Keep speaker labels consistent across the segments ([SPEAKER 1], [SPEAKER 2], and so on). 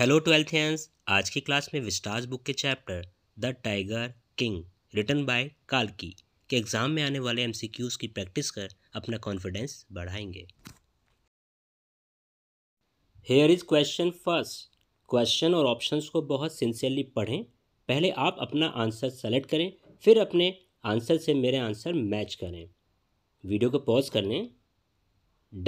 [SPEAKER 1] hello ट्वेल्थियंस आज की class में विस्टार्स बुक के chapter the tiger king written by कालकी के एग्ज़ाम में आने वाले एमसीक्यूज की प्रैक्टिस कर अपना कॉन्फिडेंस बढ़ाएंगे here is question first question और ऑप्शंस को बहुत सिंसियरली पढ़ें पहले आप अपना आंसर सेलेक्ट करें फिर अपने आंसर से मेरे आंसर मैच करें वीडियो को पॉज कर लें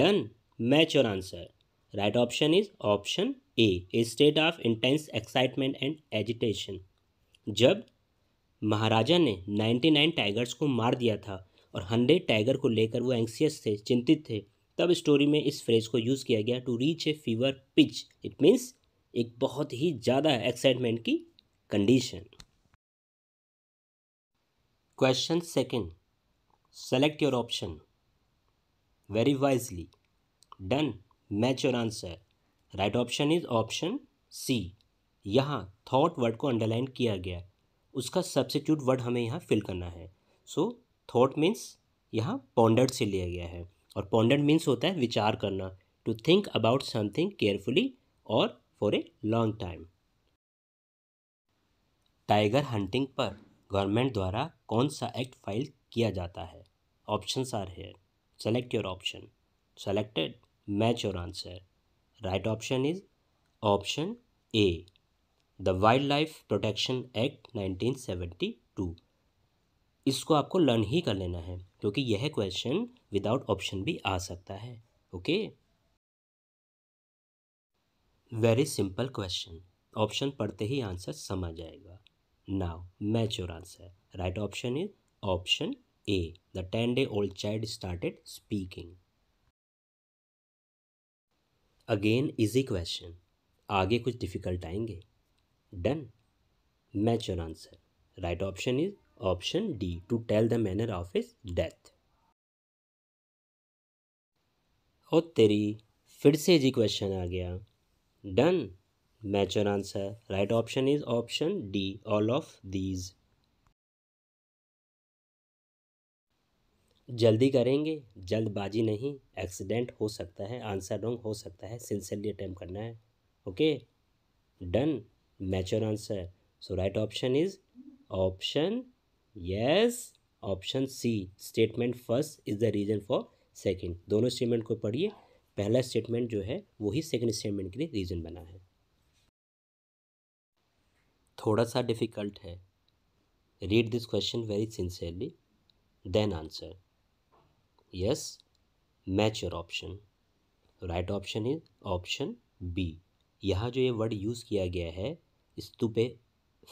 [SPEAKER 1] done match your answer right option is option A a state of intense excitement and agitation जब महाराजा ने नाइन्टी नाइन टाइगर्स को मार दिया था और हंड्रेड टाइगर को लेकर वो एंक्सियस थे चिंतित थे तब स्टोरी में इस फ्रेज को यूज़ किया गया to reach a fever pitch it means एक बहुत ही ज़्यादा एक्साइटमेंट की condition question second select your option very wisely done match your answer right option is option C यहाँ थॉट वर्ड को अंडरलाइन किया गया उसका सब्सिट्यूट वर्ड हमें यहाँ फिल करना है सो थॉट मीन्स यहाँ पॉन्डर्ड से लिया गया है और पॉन्डर्ड मीन्स होता है विचार करना to think about something carefully और for a long time tiger hunting पर गवर्नमेंट द्वारा कौन सा एक्ट फाइल किया जाता है options are here select your option selected match your answer right option is option A the wild life protection act 1972 इसको आपको लर्न ही कर लेना है क्योंकि यह क्वेश्चन विदाउट ऑप्शन भी आ सकता है okay very simple question option पढ़ते ही आंसर समझ आएगा now match your answer right option is option A the ten day old child started speaking again easy question आगे कुछ डिफिकल्ट आएंगे done match your answer right option is option D to tell the manner of his death ओ तेरी फिर से जी question आ गया done match your answer right option is option D all of these जल्दी करेंगे जल्दबाजी नहीं एक्सीडेंट हो सकता है आंसर रॉन्ग हो सकता है सिंसियरली अटैम्प करना है okay done match your answer so right option is option yes option C statement first is the reason for second दोनों स्टेटमेंट को पढ़िए पहला स्टेटमेंट जो है वही सेकंड स्टेटमेंट के लिए रीज़न बना है थोड़ा सा डिफ़िकल्ट है read this question very sincerely then answer yes match your option right option is option b यहाँ जो ये वर्ड यूज़ किया गया है स्तूपे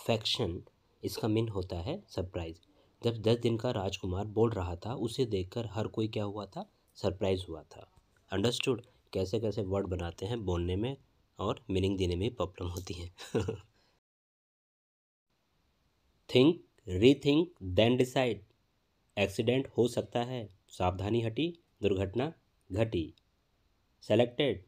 [SPEAKER 1] फैक्शन इसका मीन होता है सरप्राइज जब दस दिन का राजकुमार बोल रहा था उसे देखकर हर कोई क्या हुआ था सरप्राइज हुआ था अंडरस्टूड कैसे कैसे वर्ड बनाते हैं बोलने में और मीनिंग देने में प्रॉब्लम होती है think rethink then decide accident हो सकता है सावधानी हटी दुर्घटना घटी selected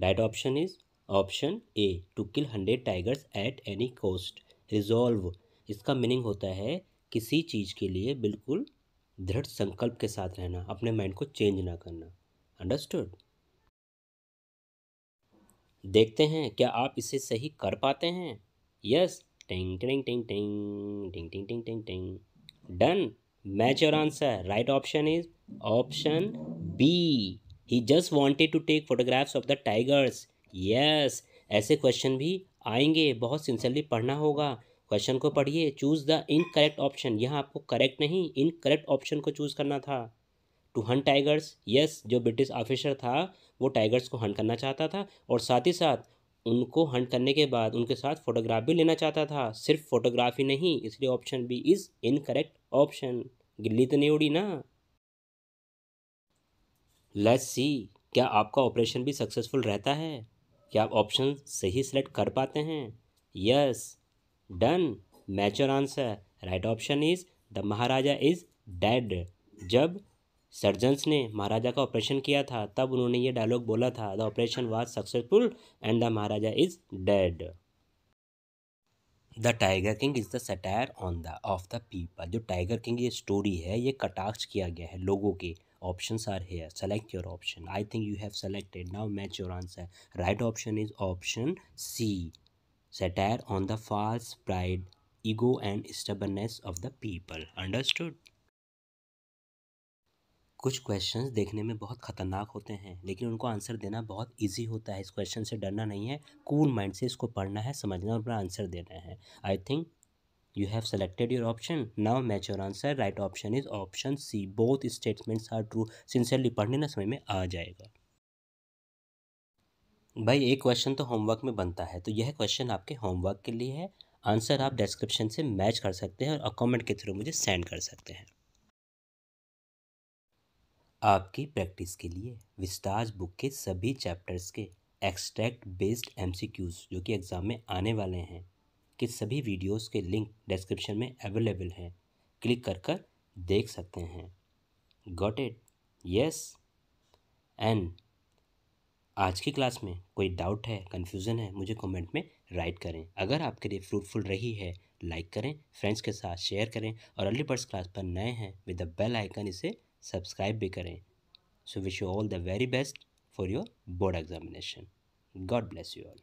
[SPEAKER 1] right option is option A to kill hundred tigers at any cost resolve इसका मीनिंग होता है किसी चीज़ के लिए बिल्कुल दृढ़ संकल्प के साथ रहना अपने माइंड को चेंज ना करना अंडरस्टूड देखते हैं क्या आप इसे सही कर पाते हैं यस टिंग टिंग टिंग टिंग टिंग टिंग टिंग टिंग टिंग done match your answer right option is option B he just wanted to take photographs of the tigers yes ऐसे क्वेश्चन भी आएंगे बहुत सिंसियरली पढ़ना होगा क्वेश्चन को पढ़िए choose the incorrect option यहाँ आपको करेक्ट नहीं इन करेक्ट ऑप्शन को चूज़ करना था टू हंट टाइगर्स यस जो ब्रिटिश ऑफिसर था वो टाइगर्स को हंट करना चाहता था और साथ ही साथ उनको हंट करने के बाद उनके साथ फोटोग्राफ भी लेना चाहता था सिर्फ फोटोग्राफी नहीं इसलिए option B is incorrect option गिल्ली तो नहीं उड़ी ना लेट्स सी क्या आपका ऑपरेशन भी सक्सेसफुल रहता है क्या आप ऑप्शन सही सेलेक्ट कर पाते हैं yes done match answer right option is the Maharaja is dead जब सर्जन्स ने महाराजा का ऑपरेशन किया था तब उन्होंने ये डायलॉग बोला था the operation was successful and the Maharaja is dead the tiger king is the satire on the of the people जो टाइगर किंग ये स्टोरी है ये कटाक्ष किया गया है लोगों के option are here select your option I think you have selected now match your answer right option is option C satire on the false pride ego and stubbornness of the people understood कुछ questions देखने में बहुत ख़तरनाक होते हैं लेकिन उनको answer देना बहुत इजी होता है इस क्वेश्चन से डरना नहीं है कूल माइंड से इसको पढ़ना है समझना और अपना आंसर देना है I think you have selected your option now match your answer right option is option C both statements are true sincerely पढ़ने ना समय में आ जाएगा भाई एक क्वेश्चन तो होमवर्क में बनता है तो यह क्वेश्चन आपके होमवर्क के लिए है आंसर आप डिस्क्रिप्शन से मैच कर सकते हैं और कमेंट के थ्रू मुझे सेंड कर सकते हैं आपकी प्रैक्टिस के लिए विस्ताज बुक के सभी चैप्टर्स के एक्सट्रैक्ट बेस्ड एम जो कि एग्ज़ाम में आने वाले हैं कि सभी वीडियोस के लिंक डिस्क्रिप्शन में अवेलेबल हैं क्लिक कर कर देख सकते हैं गॉट इट यस एंड आज की क्लास में कोई डाउट है कन्फ्यूज़न है मुझे कमेंट में राइट करें अगर आपके लिए फ्रूटफुल रही है लाइक करें फ्रेंड्स के साथ शेयर करें और अर्ली बर्ड्स क्लास पर नए हैं विद द बेल आइकन इसे सब्सक्राइब भी करें so wish you all the very best for your board examination God bless you all